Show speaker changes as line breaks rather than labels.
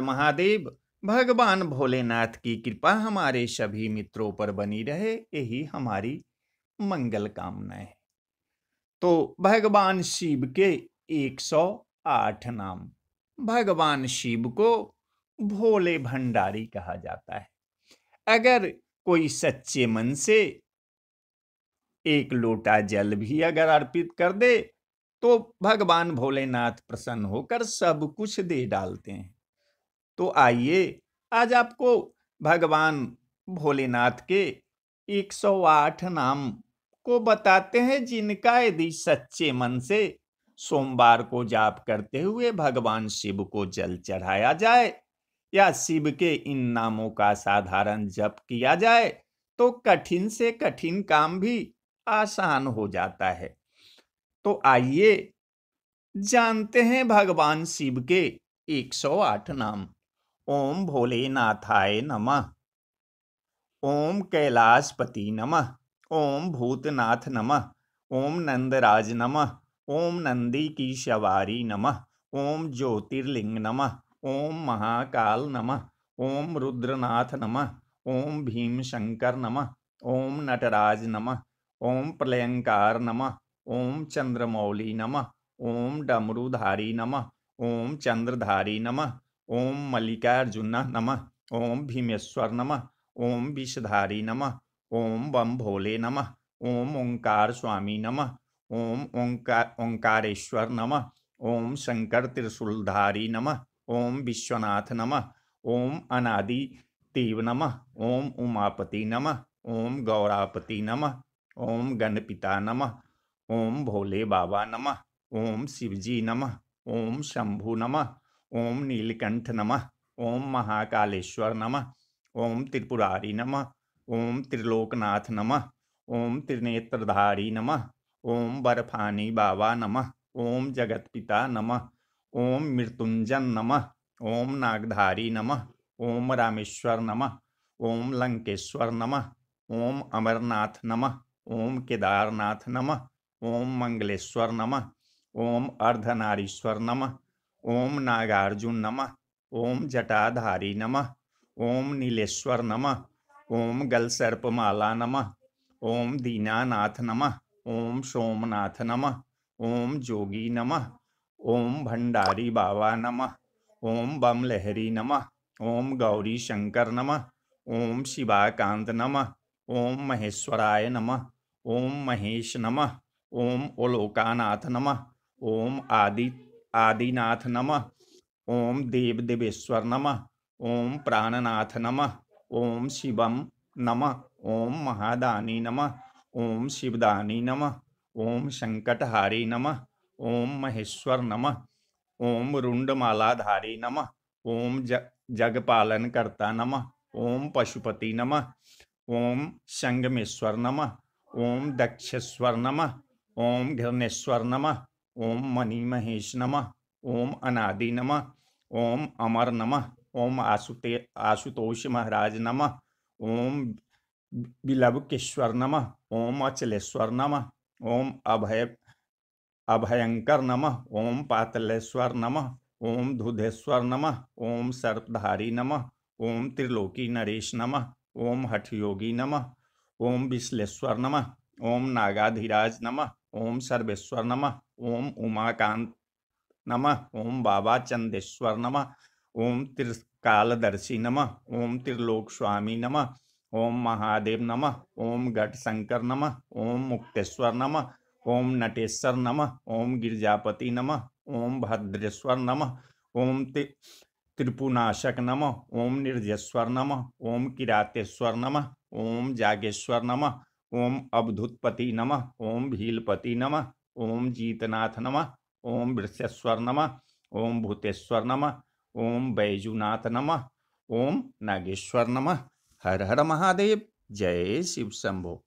महादेव भगवान भोलेनाथ की कृपा हमारे सभी मित्रों पर बनी रहे यही हमारी मंगल कामना है तो भगवान शिव के 108 नाम भगवान शिव को भोले भंडारी कहा जाता है अगर कोई सच्चे मन से एक लोटा जल भी अगर अर्पित कर दे तो भगवान भोलेनाथ प्रसन्न होकर सब कुछ दे डालते हैं तो आइए आज आपको भगवान भोलेनाथ के 108 नाम को बताते हैं जिनका यदि सच्चे मन से सोमवार को जाप करते हुए भगवान शिव को जल चढ़ाया जाए या शिव के इन नामों का साधारण जप किया जाए तो कठिन से कठिन काम भी आसान हो जाता है तो आइए जानते हैं भगवान शिव के 108 नाम ओम भोलेनाथाय नमः ओम कैलाशपति नमः ओम भूतनाथ नमः ओम नंदराज नमः ओम नंदी की सवारी नमः ओम ज्योतिर्लिंग नमः ओम महाकाल नमः ओम रुद्रनाथ नमः ओम भीम शंकर नमः ओम नटराज नमः ओम प्रलयंकार नमः ओम चंद्रमौली नमः ओम डमरुधारी नमः ओम चंद्रधारी नमः ओम मल्लिकार्जुन नमः ओम भीमेश्वर नमः ओम विषधारी नमः ओम बम भोले नमः ओम ओंकार स्वामी नमः ओम ओंकार ओंकारेश्वर नमः ओम शंकर त्रिशूलधारी नमः ओम विश्वनाथ नमः ओम अनादि तीव नमः ओम उमापति नमः ओम गौरापति नमः ओम गणपिता नमः ओम भोले बाबा नमः ओम शिवजी नमः ओम शंभु नमः ओम नीलकंठ नमः ओम महाकालेश्वर नमः ओम त्रिपुरारी नमः ओम त्रिलोकनाथ नमः ओम त्रिनेत्रधारी नमः ओम बर्फानी बाबा नमः ओम जगत पिता नमः ओम मृत्युंजन नमः ओम नागधारी नमः ओम रामेश्वर नमः ओम लंकेश्वर नमः ओम अमरनाथ नमः ओम केदारनाथ नमः ओम मंगलेश्वर नमः ओम अर्धनारीश्वर नमः ओम नागार्जुन नमः ओम जटाधारी नमः ओम नीलेश्वर नमः ओम गलसर्पमाला नमः ओम दीनानाथ नमः ओम सोमनाथ नमः ओम जोगी नमः ओम भंडारी बाबा नमः ओम बम लहरी नमः ओम गौरी शंकर नमः ओम शिवाकांत नमः ओम महेश्वराय नमः ओम महेश नमः ओम ओलोकानाथ नमः ओम आदित्य आदिनाथ नमः ओम देव देवेश्वर नमः ओम प्राणनाथ नमः ओम शिवम नमः ओम महादानी नमः ओम शिवदानी नमः ओम संकटहारी नमः ओम महेश्वर नमः ओम रुंडमालाधारी नमः ओम जग जगपालन करता नमः ओम पशुपति नमः ओम संगमेश्वर नमः ओम दक्षेश्वर नमः ओम घृणेश्वर नमः ओम मणि महेश नमः ओम अनादि नमः ओम अमर नमः ओम आशुते आशुतोष महाराज नमः ओम बिलवकेश्वर नमः ओम अचलेश्वर नमः ओम अभय अभयंकर नमः ओम पातलेश्वर नमः ओम धुधेश्वर नमः ओम सर्पधारी नमः ओम त्रिलोकी नरेश नमः ओम हठयोगी नमः ओम विश्लेश्वर नमः ओम नागाधिराज नमः ओम सर्वेश्वर नम ओम उमाकांत नम ओम बाबा चंदेश्वर नम ओम त्रिकालदर्शी नम ओम त्रिलोक स्वामी नम ओम महादेव नम ओम घट शंकर नम ओम मुक्तेश्वर नम ओम नटेश्वर नम ओम गिरजापति नम ओम भद्रेश्वर नम ओम त्रिपुनाशक नम ओम निर्जेश्वर नम ओम किरातेश्वर नम ओम जागेश्वर नमः ओम अवधुतपति नम ओम भीलपति नम ओम जीतनाथ नम ओम वृक्षस्वर नम ओम भूतेश्वर नम ओम बैजुनाथ नम ओम नागेश्वर नम हर हर महादेव जय शिव शंभो